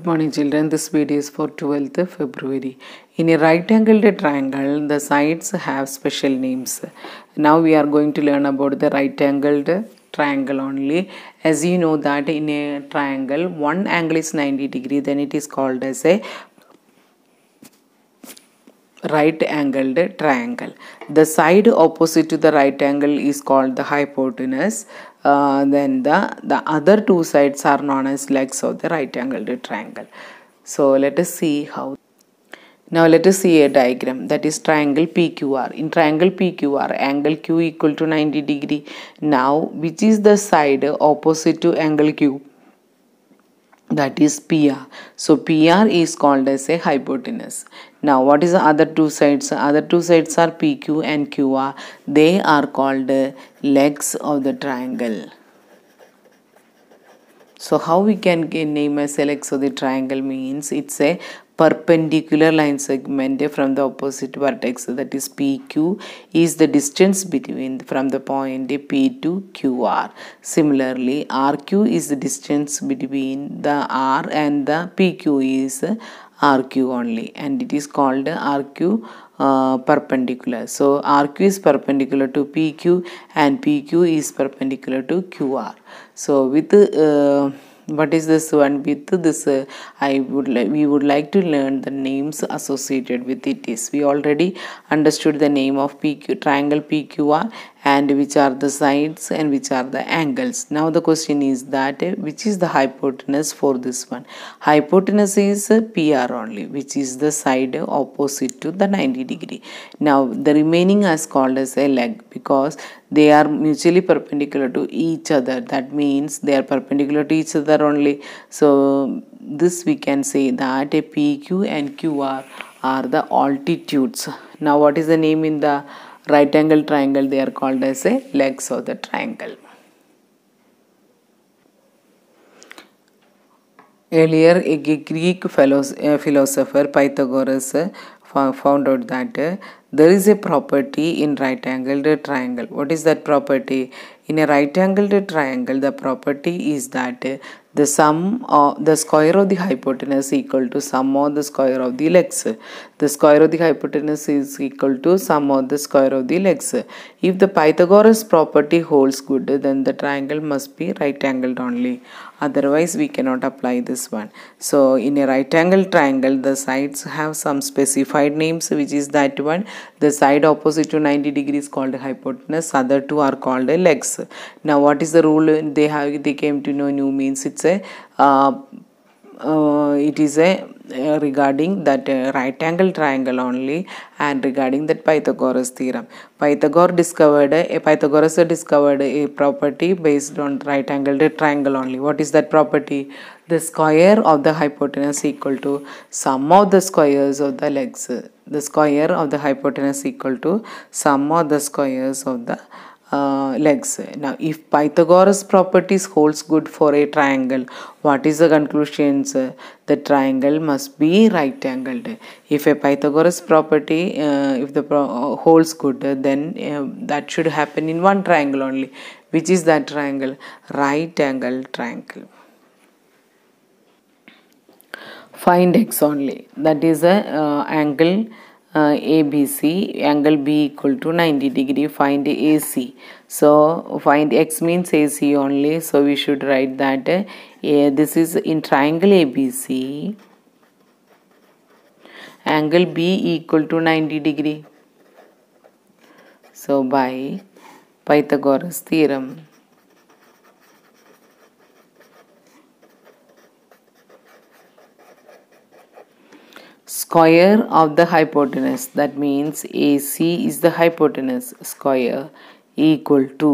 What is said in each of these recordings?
Good morning children, this video is for 12th February. In a right angled triangle, the sides have special names. Now we are going to learn about the right angled triangle only. As you know that in a triangle, one angle is 90 degree, then it is called as a right angled triangle. The side opposite to the right angle is called the hypotenuse uh, then the, the other two sides are known as legs of the right angled triangle. So let us see how. Now let us see a diagram that is triangle PQR. In triangle PQR, angle Q equal to 90 degree. Now which is the side opposite to angle Q? that is PR. So PR is called as a hypotenuse. Now what is the other two sides? Other two sides are PQ and QR. They are called legs of the triangle. So how we can name as a legs of the triangle means it's a perpendicular line segment from the opposite vertex that is PQ is the distance between from the point P to QR. Similarly, RQ is the distance between the R and the PQ is RQ only and it is called RQ uh, perpendicular. So, RQ is perpendicular to PQ and PQ is perpendicular to QR. So, with uh, what is this one with this uh, i would like we would like to learn the names associated with it is we already understood the name of pq triangle pqr and which are the sides and which are the angles now the question is that eh, which is the hypotenuse for this one hypotenuse is eh, pr only which is the side opposite to the 90 degree now the remaining is called as a leg because they are mutually perpendicular to each other that means they are perpendicular to each other only so this we can say that eh, pq and qr are the altitudes now what is the name in the right angle triangle they are called as a legs of the triangle earlier a greek uh, philosopher pythagoras uh, found out that uh, there is a property in right angled triangle what is that property in a right angled triangle the property is that the sum of the square of the hypotenuse is equal to sum of the square of the legs the square of the hypotenuse is equal to sum of the square of the legs if the pythagoras property holds good then the triangle must be right angled only otherwise we cannot apply this one so in a right angle triangle the sides have some specified names which is that one the side opposite to 90 degrees called hypotenuse other two are called legs now what is the rule they have they came to know new means it's a uh, uh, it is a uh, regarding that uh, right angle triangle only and regarding that Pythagoras theorem. Pythagoras discovered a uh, Pythagoras discovered a property based on right angled triangle only. What is that property? The square of the hypotenuse equal to sum of the squares of the legs. The square of the hypotenuse equal to sum of the squares of the uh, legs. Now, if Pythagoras properties holds good for a triangle, what is the conclusions? The triangle must be right angled. If a Pythagoras property, uh, if the pro uh, holds good, then uh, that should happen in one triangle only. Which is that triangle? Right angle triangle find x only that is a uh, angle uh, ABC angle B equal to 90 degree find AC so find X means AC only so we should write that uh, this is in triangle ABC angle B equal to 90 degree so by Pythagoras theorem square of the hypotenuse that means AC is the hypotenuse square equal to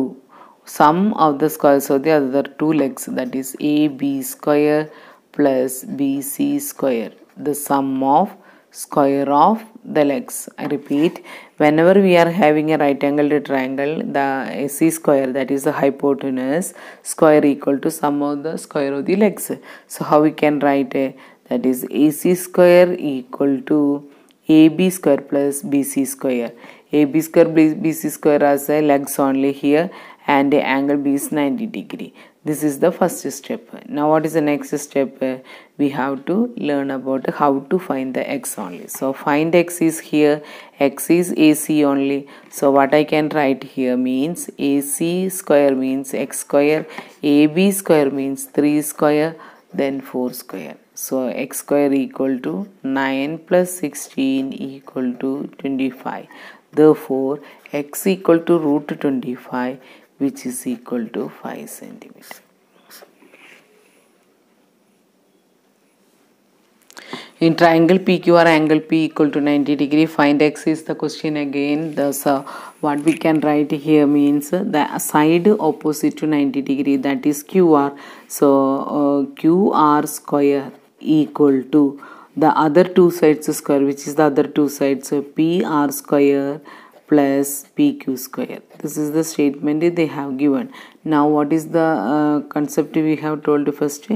sum of the squares of the other two legs that is AB square plus BC square the sum of square of the legs I repeat whenever we are having a right angled triangle the AC square that is the hypotenuse square equal to sum of the square of the legs so how we can write a that is AC square equal to AB square plus BC square. AB square BC square as a legs only here and the angle B is 90 degree. This is the first step. Now what is the next step? We have to learn about how to find the x only. So find x is here. x is AC only. So what I can write here means AC square means x square. AB square means 3 square then 4 square. So x square equal to 9 plus 16 equal to 25. Therefore, x equal to root 25 which is equal to 5 centimeter. In triangle PQR angle P equal to 90 degree find x is the question again thus uh, what we can write here means the side opposite to 90 degree that is QR so uh, QR square equal to the other two sides square which is the other two sides so PR square plus PQ square this is the statement they have given now what is the uh, concept we have told first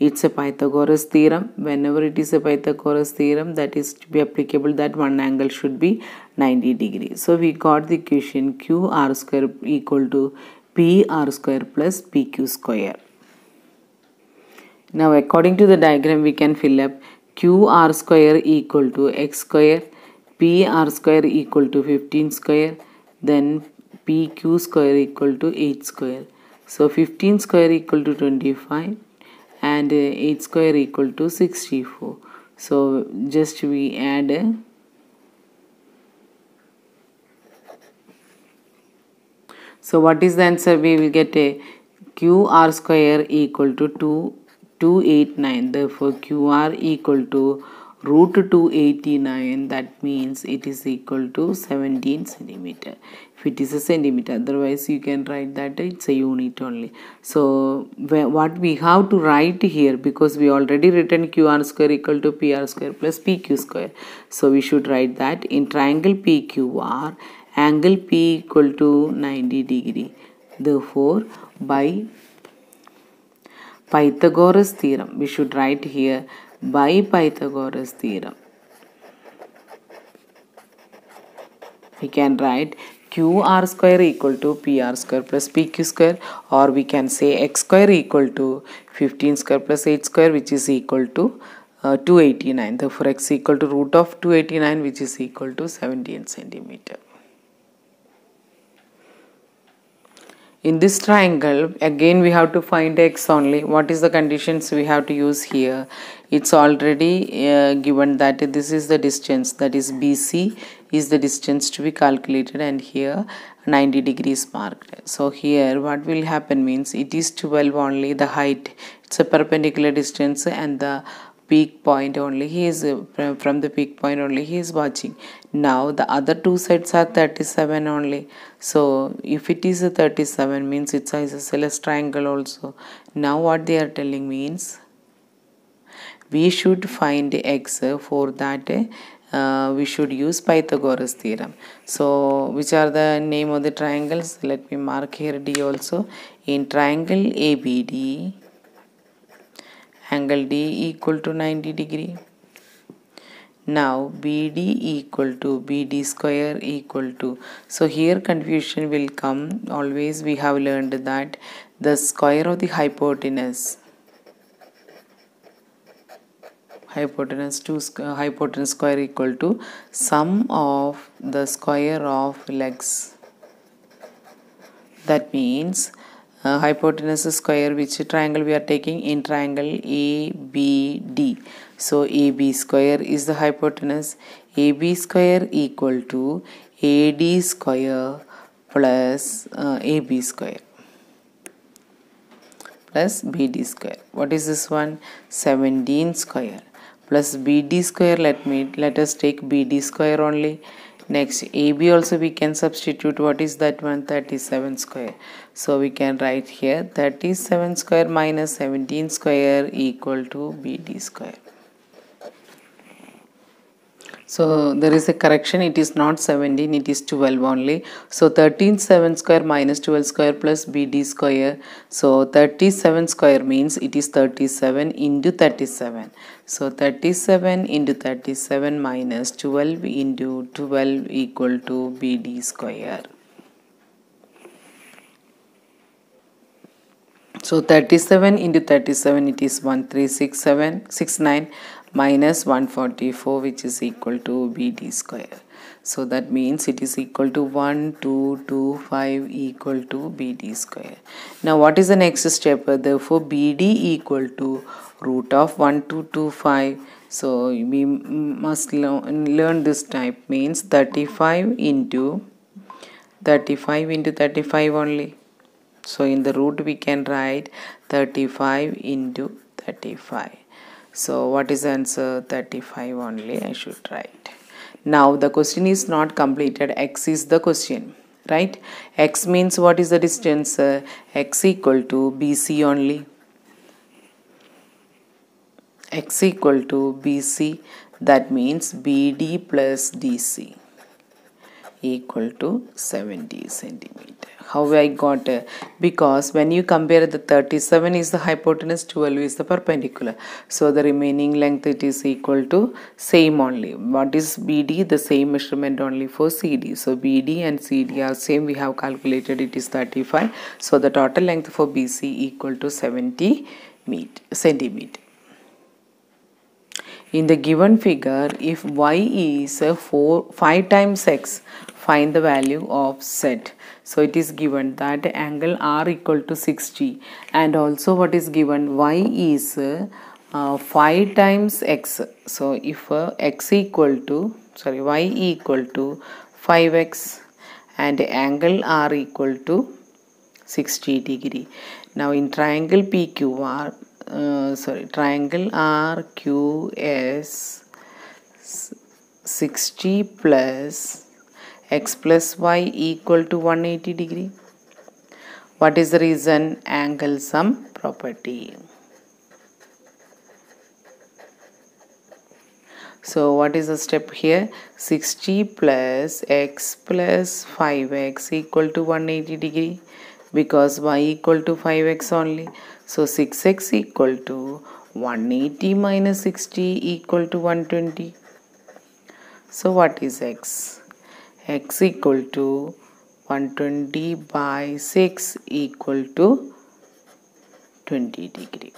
it's a Pythagoras theorem whenever it is a Pythagoras theorem that is to be applicable that one angle should be 90 degree so we got the equation QR square equal to PR square plus PQ square now according to the diagram we can fill up QR square equal to x square, PR square equal to 15 square, then PQ square equal to 8 square. So 15 square equal to 25 and uh, 8 square equal to 64. So just we add uh, So what is the answer? We will get a QR square equal to 2 289 therefore qr equal to root 289 that means it is equal to 17 centimeter if it is a centimeter otherwise you can write that it's a unit only so what we have to write here because we already written qr square equal to pr square plus pq square so we should write that in triangle pqr angle p equal to 90 degree therefore by Pythagoras theorem. We should write here by Pythagoras theorem. We can write QR square equal to PR square plus PQ square or we can say X square equal to 15 square plus 8 square which is equal to uh, 289. Therefore, X equal to root of 289 which is equal to 17 centimeter. in this triangle again we have to find x only what is the conditions we have to use here it's already uh, given that this is the distance that is bc is the distance to be calculated and here 90 degrees marked so here what will happen means it is 12 only the height it's a perpendicular distance and the peak point only he is from the peak point only he is watching now the other two sides are 37 only so if it is a 37 means it is a celeste triangle also now what they are telling means we should find x for that uh, we should use Pythagoras theorem. So which are the name of the triangles? Let me mark here D also. In triangle ABD, angle D equal to 90 degree. Now BD equal to BD square equal to. So here confusion will come. Always we have learned that the square of the hypotenuse hypotenuse 2 uh, hypotenuse square equal to sum of the square of legs that means uh, hypotenuse square which triangle we are taking in triangle ABD so AB square is the hypotenuse AB square equal to AD square plus uh, AB square plus BD square what is this one 17 square plus BD square let me let us take BD square only next AB also we can substitute what is that one 37 square so we can write here 37 square minus 17 square equal to BD square so there is a correction, it is not 17, it is 12 only. So 13 7 square minus 12 square plus BD square. So 37 square means it is 37 into 37. So 37 into 37 minus 12 into 12 equal to BD square. So 37 into 37 it is 136769 minus 144 which is equal to BD square. So that means it is equal to 1, 2, 2, 5 equal to BD square. Now what is the next step? Therefore BD equal to root of 1225. So we must learn this type means 35 into 35 into 35 only. So in the root we can write 35 into 35 so what is the answer 35 only i should write now the question is not completed x is the question right x means what is the distance uh, x equal to bc only x equal to bc that means bd plus dc equal to 70 centimeter how I got uh, because when you compare the 37 is the hypotenuse 12 is the perpendicular so the remaining length it is equal to same only what is BD the same measurement only for CD so BD and CD are same we have calculated it is 35 so the total length for BC equal to 70 meter centimeter in the given figure if y is uh, 4 5 times x find the value of z so it is given that angle r equal to 60 and also what is given y is uh, 5 times x so if uh, x equal to sorry y equal to 5x and angle r equal to 60 degree now in triangle pqr uh, sorry triangle rqs 60 plus x plus y equal to 180 degree. What is the reason? Angle sum property. So what is the step here? 60 plus x plus 5x equal to 180 degree because y equal to 5x only. So 6x equal to 180 minus 60 equal to 120. So what is x? x equal to 120 by 6 equal to 20 degree.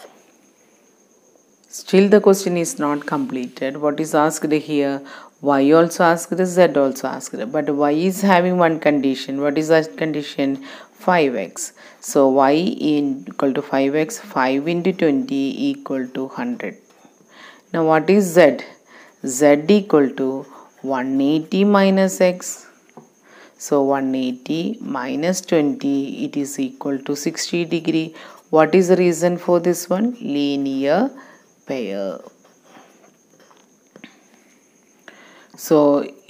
Still the question is not completed. What is asked here? Y also asked, Z also asked. But Y is having one condition. What is that condition? 5x. So Y in equal to 5x. 5 into 20 equal to 100. Now what is Z? Z equal to 180 minus x so 180 minus 20 it is equal to 60 degree what is the reason for this one linear pair so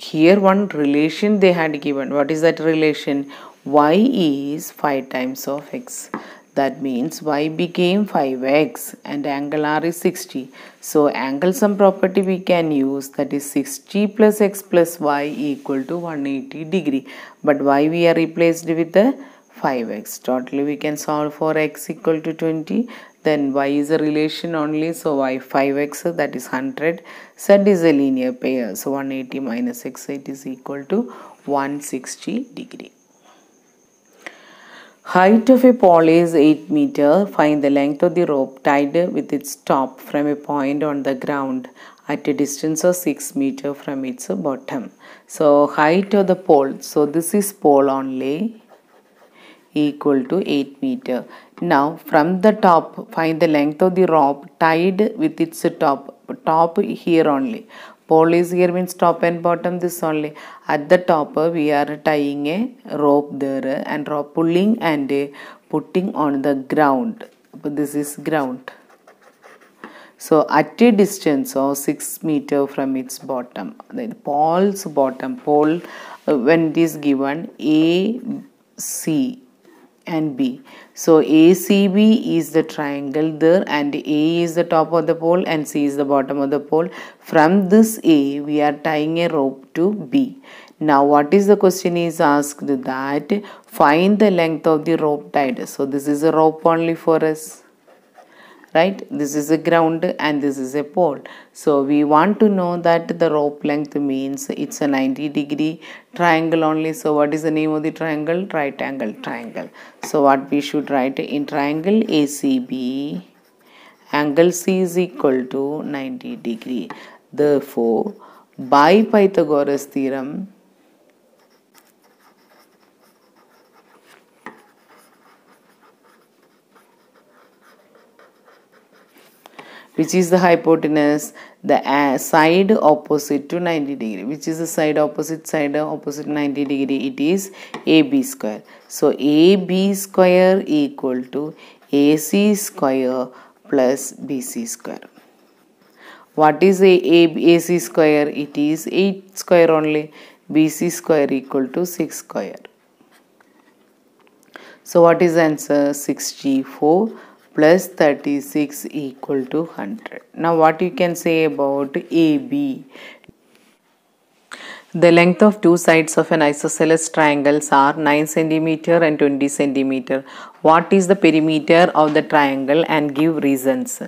here one relation they had given what is that relation y is 5 times of x that means y became 5x and angle r is 60. So angle sum property we can use that is 60 plus x plus y equal to 180 degree. But y we are replaced with the 5x. Totally we can solve for x equal to 20. Then y is a relation only so y 5x that is 100. Z is a linear pair so 180 minus x8 is equal to 160 degree. Height of a pole is 8 meter. Find the length of the rope tied with its top from a point on the ground at a distance of 6 meter from its bottom. So height of the pole. So this is pole only equal to 8 meter. Now from the top find the length of the rope tied with its top. Top here only pole is here means top and bottom this only at the top we are tying a rope there and rope pulling and putting on the ground this is ground so at a distance of 6 meter from its bottom the pole's bottom pole uh, when it is given a c and b so ACB is the triangle there and A is the top of the pole and C is the bottom of the pole. From this A, we are tying a rope to B. Now what is the question is asked that find the length of the rope tied. So this is a rope only for us right this is a ground and this is a pole so we want to know that the rope length means it's a 90 degree triangle only so what is the name of the triangle right angle triangle so what we should write in triangle acb angle c is equal to 90 degree therefore by pythagoras theorem which is the hypotenuse the side opposite to 90 degree which is the side opposite side opposite 90 degree it is ab square so ab square equal to ac square plus bc square what is a, a, ac square it is 8 square only bc square equal to 6 square so what is answer 6g4 plus 36 equal to 100. Now what you can say about AB? The length of two sides of an isosceles triangles are 9 cm and 20 cm. What is the perimeter of the triangle and give reasons.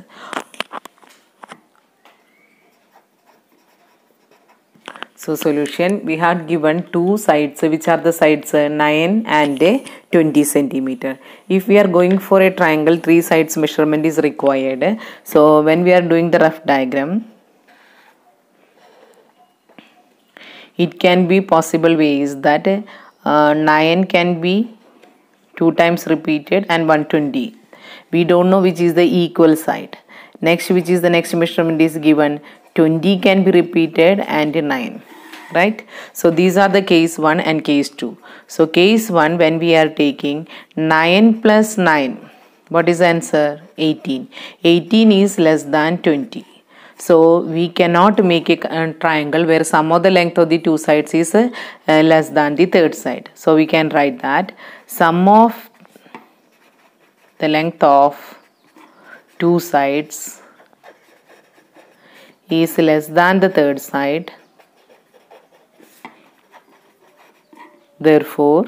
So solution we had given two sides which are the sides uh, 9 and uh, 20 centimeter. If we are going for a triangle three sides measurement is required. So when we are doing the rough diagram it can be possible ways that uh, 9 can be 2 times repeated and 120. We don't know which is the equal side. Next which is the next measurement is given 20 can be repeated and 9 right so these are the case 1 and case 2 so case 1 when we are taking 9 plus 9 what is the answer 18 18 is less than 20 so we cannot make a uh, triangle where sum of the length of the two sides is uh, less than the third side so we can write that sum of the length of two sides is less than the third side Therefore,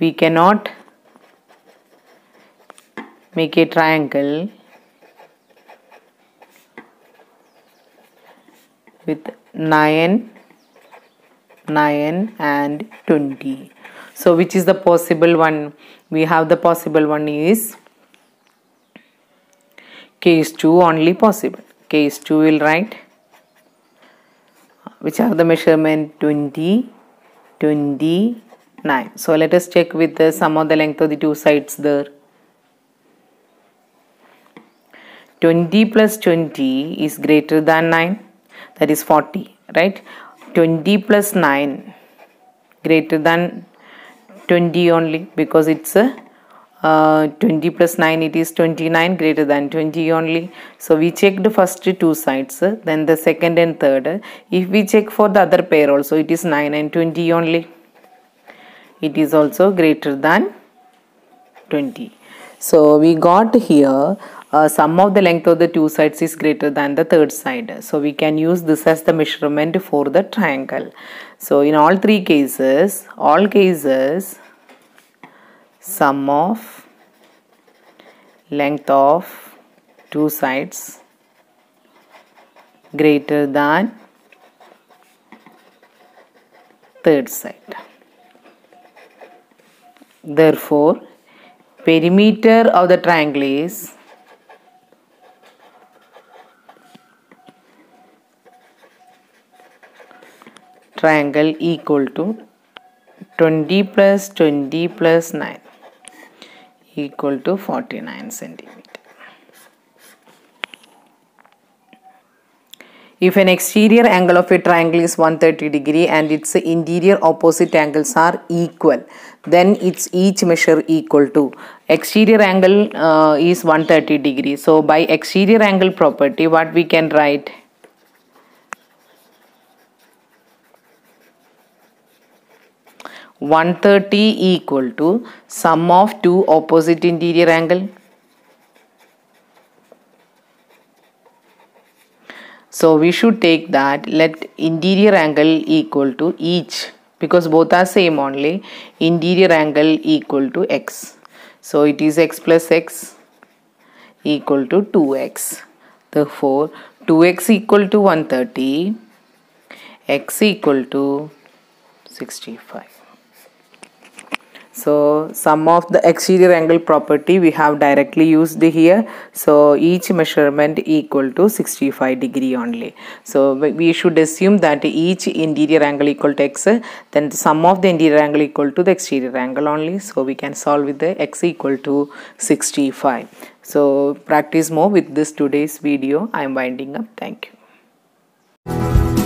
we cannot make a triangle with 9 9 and 20 so which is the possible one we have the possible one is case 2 only possible case 2 will write which are the measurement 20 29 so let us check with the sum of the length of the two sides there 20 plus 20 is greater than 9 that is 40 right 20 plus 9 greater than 20 only because it's a uh, 20 plus 9 it is 29 greater than 20 only so we checked first two sides then the second and third if we check for the other pair also it is 9 and 20 only it is also greater than 20 so we got here uh, sum of the length of the two sides is greater than the third side. So we can use this as the measurement for the triangle. So in all three cases, all cases sum of length of two sides greater than third side. Therefore, perimeter of the triangle is triangle equal to 20 plus 20 plus 9 equal to 49 centimeter. If an exterior angle of a triangle is 130 degree and its interior opposite angles are equal, then its each measure equal to. Exterior angle uh, is 130 degree. So by exterior angle property, what we can write? 130 equal to sum of two opposite interior angle. So we should take that let interior angle equal to each because both are same only interior angle equal to x. So it is x plus x equal to 2x. Therefore 2x equal to 130 x equal to 65 so some of the exterior angle property we have directly used here so each measurement equal to 65 degree only so we should assume that each interior angle equal to x then the sum of the interior angle equal to the exterior angle only so we can solve with the x equal to 65 so practice more with this today's video i am winding up thank you